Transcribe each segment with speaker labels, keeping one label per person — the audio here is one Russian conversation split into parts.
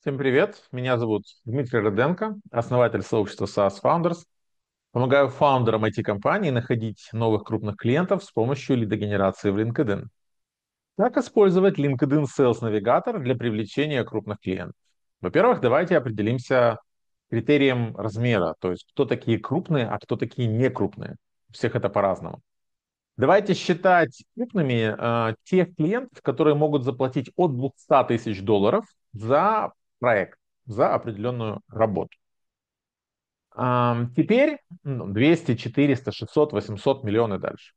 Speaker 1: Всем привет, меня зовут Дмитрий Роденко, основатель сообщества SaaS Founders. Помогаю фаундерам IT-компаний находить новых крупных клиентов с помощью лидогенерации в LinkedIn. Как использовать LinkedIn Sales Navigator для привлечения крупных клиентов? Во-первых, давайте определимся критерием размера, то есть кто такие крупные, а кто такие не крупные. У всех это по-разному. Давайте считать крупными э, тех клиентов, которые могут заплатить от 200 тысяч долларов за проект за определенную работу. Теперь 200, 400, 600, 800 миллионы дальше.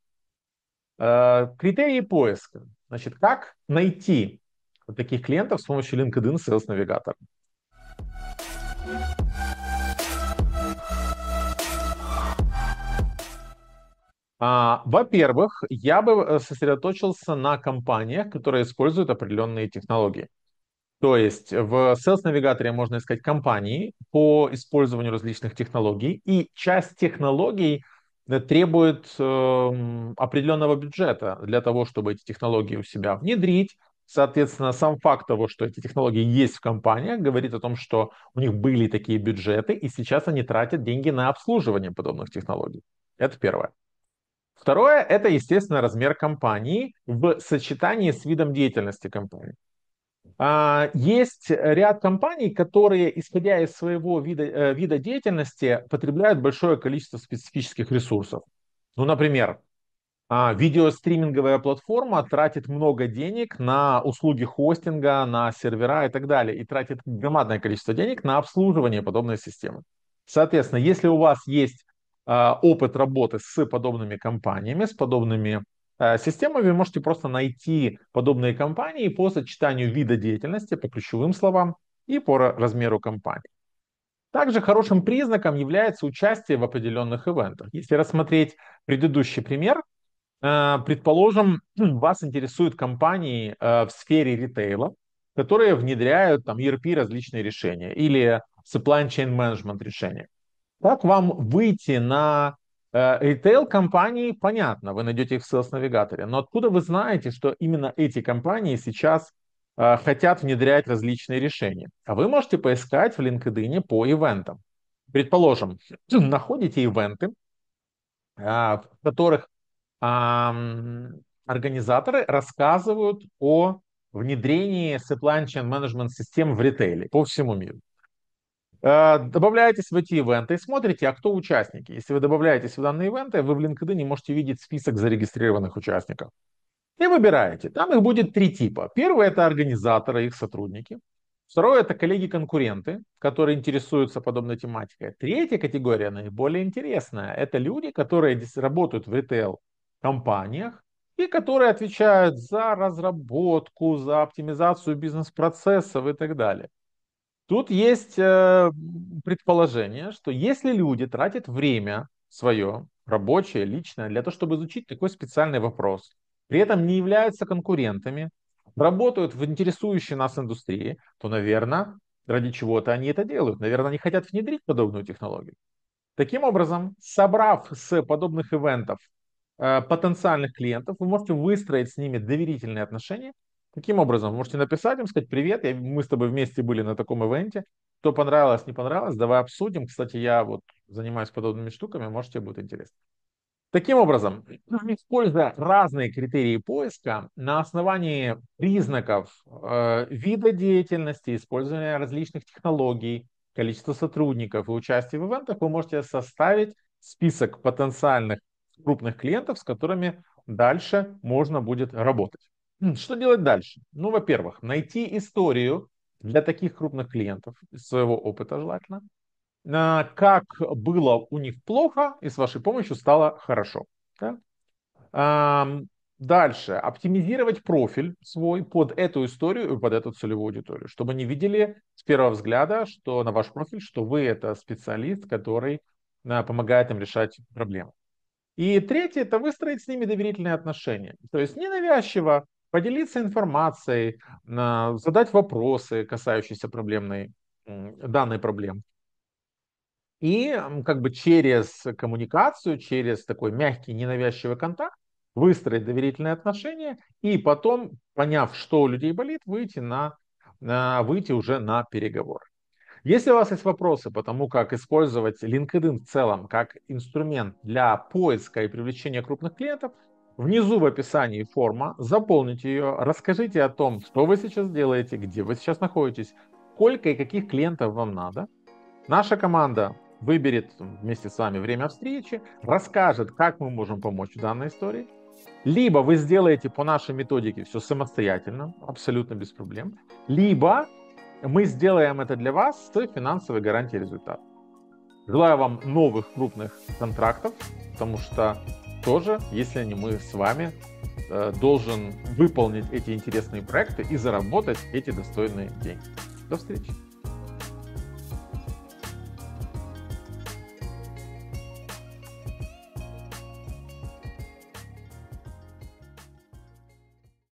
Speaker 1: Э, критерии поиска. Значит, как найти таких клиентов с помощью LinkedIn Sales Navigator? А, во-первых, я бы э, сосредоточился на компаниях, которые используют определенные технологии. То есть в Sales Navigator можно искать компании по использованию различных технологий, и часть технологий э, требует э, определенного бюджета для того, чтобы эти технологии у себя внедрить. Соответственно, сам факт того, что эти технологии есть в компаниях, говорит о том, что у них были такие бюджеты, и сейчас они тратят деньги на обслуживание подобных технологий. Это первое. Второе – это, естественно, размер компании в сочетании с видом деятельности компании. А, есть ряд компаний, которые, исходя из своего вида, э, вида деятельности, потребляют большое количество специфических ресурсов. Ну, например, а, видеостриминговая платформа тратит много денег на услуги хостинга, на сервера и так далее, и тратит громадное количество денег на обслуживание подобной системы. Соответственно, если у вас есть а, опыт работы с подобными компаниями, с подобными Э, системы вы можете просто найти подобные компании по сочетанию вида деятельности, по ключевым словам и по размеру компании. Также хорошим признаком является участие в определенных ивентах. Если рассмотреть предыдущий пример, э, предположим, вас интересуют компании э, в сфере ритейла, которые внедряют там ERP различные решения или supply chain management решения. Как вам выйти на Э, Ритейл-компании, понятно, вы найдете их в Sales навигаторе но откуда вы знаете, что именно эти компании сейчас э, хотят внедрять различные решения? А вы можете поискать в LinkedIn по ивентам. Предположим, находите ивенты, э, в которых организаторы рассказывают о внедрении supply chain management систем в ритейле по всему миру. Э, добавляетесь в эти ивенты и смотрите, а кто участники. Если вы добавляетесь в данные ивенты, вы в LinkedIn не можете видеть список зарегистрированных участников. И выбираете. Там их будет три типа. Первый – это организаторы, их сотрудники. Второе – это коллеги-конкуренты, которые интересуются подобной тематикой. Третья категория, наиболее интересная, это люди, которые здесь работают в ритейл-компаниях, и которые отвечают за разработку, за оптимизацию бизнес-процессов и так далее. Тут есть э, предположение, что если люди тратят время свое, рабочее, личное, для того, чтобы изучить такой специальный вопрос, при этом не являются конкурентами, работают в интересующей нас индустрии, то, наверное, ради чего-то они это делают. Наверное, они хотят внедрить подобную технологию. Таким образом, собрав с подобных ивентов э, потенциальных клиентов, вы можете выстроить с ними доверительные отношения Каким образом? Можете написать им, сказать привет, я, мы с тобой вместе были на таком ивенте. Кто понравилось, не понравилось, давай обсудим. Кстати, я вот занимаюсь подобными штуками, может тебе будет интересно. Таким образом, используя разные критерии поиска на основании признаков э, вида деятельности, использования различных технологий, количества сотрудников и участия в ивентах, вы можете составить список потенциальных крупных клиентов, с которыми дальше можно будет работать. Что делать дальше? Ну, во-первых, найти историю для таких крупных клиентов из своего опыта желательно, а, как было у них плохо и с вашей помощью стало хорошо. Да? Дальше. Оптимизировать профиль свой под эту историю и под эту целевую аудиторию, чтобы они видели с первого взгляда, что на ваш профиль, что вы это специалист, который а, помогает им решать проблемы. И третье – это выстроить с ними доверительные отношения. То есть ненавязчиво, поделиться информацией, а, задать вопросы, касающиеся проблемной, данной проблемы. И как бы через коммуникацию, через такой мягкий, ненавязчивый контакт выстроить доверительные отношения и потом, поняв, что у людей болит, выйти, на, а, выйти уже на переговор. Если у вас есть вопросы по тому, как использовать LinkedIn в целом как инструмент для поиска и привлечения крупных клиентов, Внизу в описании форма, заполните ее, расскажите о том, что вы сейчас делаете, где вы сейчас находитесь, сколько и каких клиентов вам надо. Наша команда выберет вместе с вами время встречи, расскажет, как мы можем помочь в данной истории. Либо вы сделаете по нашей методике все самостоятельно, абсолютно без проблем, либо мы сделаем это для вас с финансовой гарантией результата. Желаю вам новых крупных контрактов, потому что тоже, если не мы с вами, э, должен выполнить эти интересные проекты и заработать эти достойные деньги. До встречи!